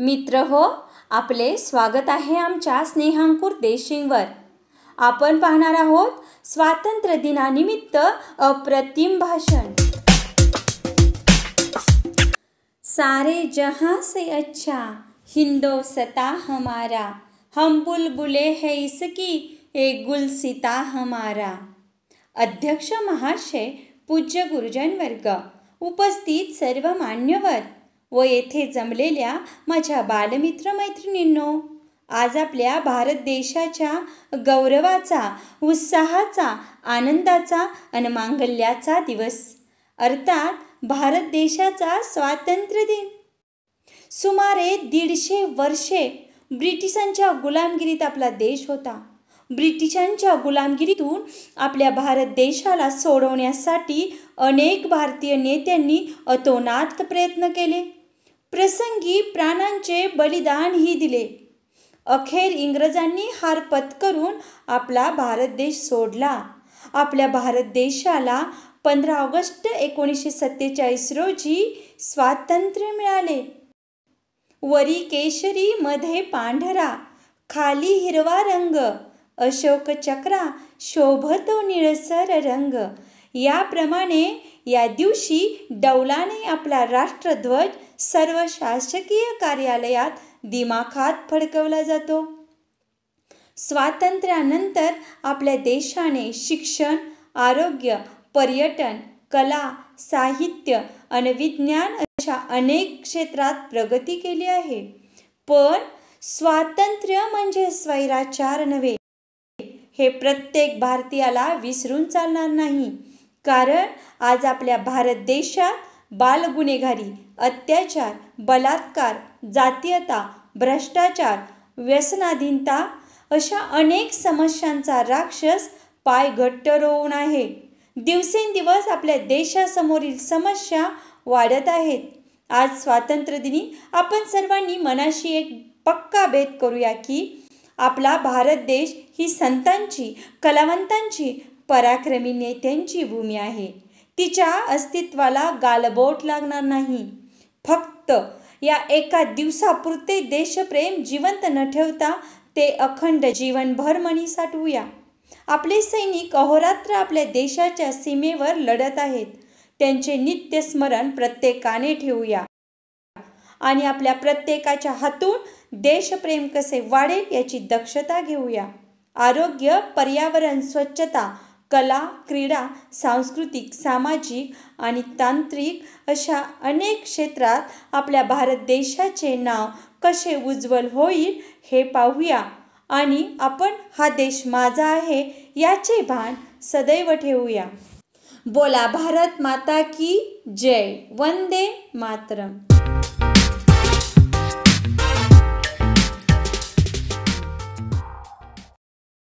मित्र हो आपले स्वागत आहे आमच्या स्नेहांकूर देशिंगवर आपण पाहणार आहोत स्वातंत्र्य दिनानिमित्त अप्रतिम भाषण सारे जहां से अच्छा हिंदो सता हमारा हम बुलबुले है इसकी एक सिता हमारा अध्यक्ष महाशय पूज्य गुरुजन वर्ग उपस्थित सर्व मान्यवर व येथे जमलेल्या माझ्या बालमित्र मैत्रिणींनो आज आपल्या भारत देशाच्या गौरवाचा उत्साहाचा आनंदाचा आणि मांगल्याचा दिवस अर्थात भारत देशाचा स्वातंत्र्य दिन सुमारे दीडशे वर्षे ब्रिटिशांच्या गुलामगिरीत आपला देश होता ब्रिटिशांच्या गुलामगिरीतून आपल्या भारत देशाला सोडवण्यासाठी अनेक भारतीय नेत्यांनी अतोनात प्रयत्न केले प्रसंगी प्राणांचे बलिदानही दिले अखेर इंग्रजांनी हार पत्करून आपला भारत देश सोडला आपल्या भारत देशाला पंधरा ऑगस्ट एकोणीसशे सत्तेचाळीस रोजी स्वातंत्र्य मिळाले वरी केशरी मध्ये पांढरा खाली हिरवा रंग अशोक चक्रा शोभतो निळसर रंग याप्रमाणे या दिवशी डौलाने आपला राष्ट्रध्वज सर्व शासकीय कार्यालयात दिमाखात फडकवला जातो स्वातंत्र्यानंतर आपल्या देशाने शिक्षण आरोग्य पर्यटन कला साहित्य आणि विज्ञान अशा अनेक क्षेत्रात प्रगती केली आहे पण स्वातंत्र्य म्हणजे स्वैराचार नव्हे हे प्रत्येक भारतीयाला विसरून चालणार नाही कारण आज आपल्या भारत देशात बालगुन्हेगारी अत्याचार बलात्कार जातीयता भ्रष्टाचार व्यसनाधीनता अशा अनेक समस्यांचा राक्षस पाय घट्ट रोवून आहे दिवसेंदिवस आपल्या देशासमोरील समस्या वाढत आहेत आज स्वातंत्र्यदिनी आपण सर्वांनी मनाशी एक पक्का भेद करूया की आपला भारत देश ही संतांची कलावंतांची पराक्रमी नेत्यांची भूमी आहे तिच्या अस्तित्वाला गालबोट लागणार नाही फक्त या एका दिवसापुरते देशप्रेम जिवंत न ठेवता ते अखंड जीवनभर मणी साठवूया आपले सैनिक अहोरात्र आपल्या देशाच्या सीमेवर लढत आहेत त्यांचे नित्य स्मरण प्रत्येकाने ठेवूया आणि आपल्या प्रत्येकाच्या हातून देशप्रेम कसे वाढेल याची दक्षता घेऊया आरोग्य पर्यावरण स्वच्छता कला क्रीडा सांस्कृतिक सामाजिक आणि तांत्रिक अशा अनेक क्षेत्रात आपल्या भारत देशाचे नाव कसे उज्ज्वल होईल हे पाहूया आणि आपण हा देश माझा आहे याचे भान सदैव ठेवूया बोला भारत माता की जय वंदे मातरम